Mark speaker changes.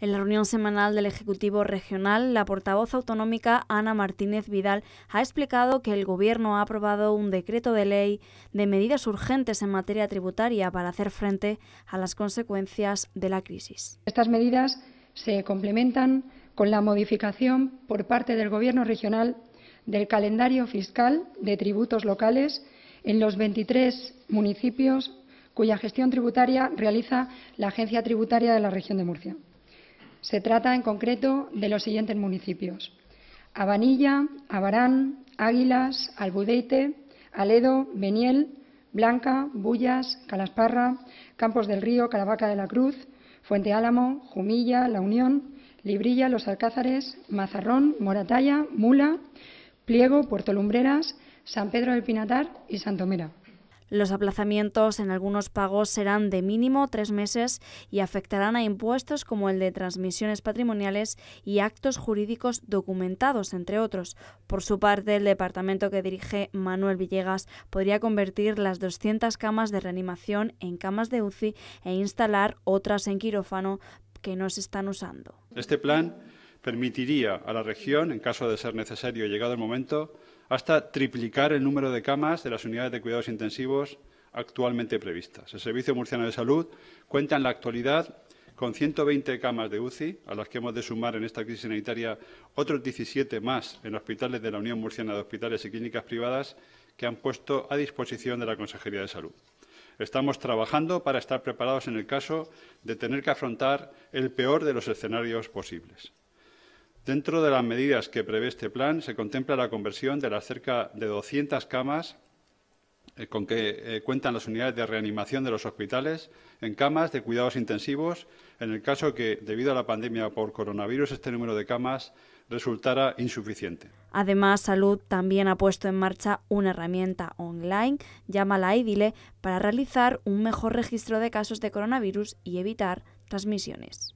Speaker 1: En la reunión semanal del Ejecutivo Regional, la portavoz autonómica Ana Martínez Vidal ha explicado que el Gobierno ha aprobado un decreto de ley de medidas urgentes en materia tributaria para hacer frente a las consecuencias de la crisis.
Speaker 2: Estas medidas se complementan con la modificación por parte del Gobierno regional del calendario fiscal de tributos locales en los 23 municipios cuya gestión tributaria realiza la Agencia Tributaria de la Región de Murcia. Se trata en concreto de los siguientes municipios. Abanilla, Abarán, Águilas, Albudeite, Aledo, Beniel, Blanca, Bullas, Calasparra, Campos del Río, Caravaca de la Cruz, Fuente Álamo, Jumilla, La Unión, Librilla, Los Alcázares, Mazarrón, Moratalla, Mula, Pliego, Puerto Lumbreras, San Pedro del Pinatar y Santomera. Los
Speaker 1: aplazamientos en algunos pagos serán de mínimo tres meses y afectarán a impuestos como el de transmisiones patrimoniales y actos jurídicos documentados, entre otros. Por su parte, el departamento que dirige Manuel Villegas podría convertir las 200 camas de reanimación en camas de UCI e instalar otras en quirófano que no se están usando.
Speaker 3: Este plan permitiría a la región, en caso de ser necesario llegado el momento, hasta triplicar el número de camas de las unidades de cuidados intensivos actualmente previstas. El Servicio Murciano de Salud cuenta en la actualidad con 120 camas de UCI, a las que hemos de sumar en esta crisis sanitaria otros 17 más en hospitales de la Unión Murciana de Hospitales y Clínicas Privadas que han puesto a disposición de la Consejería de Salud. Estamos trabajando para estar preparados en el caso de tener que afrontar el peor de los escenarios posibles. Dentro de las medidas que prevé este plan se contempla la conversión de las cerca de 200 camas eh, con que eh, cuentan las unidades de reanimación de los hospitales en camas de cuidados intensivos en el caso que, debido a la pandemia por coronavirus, este número de camas resultara insuficiente.
Speaker 1: Además, Salud también ha puesto en marcha una herramienta online, llamada IDILE, para realizar un mejor registro de casos de coronavirus y evitar transmisiones.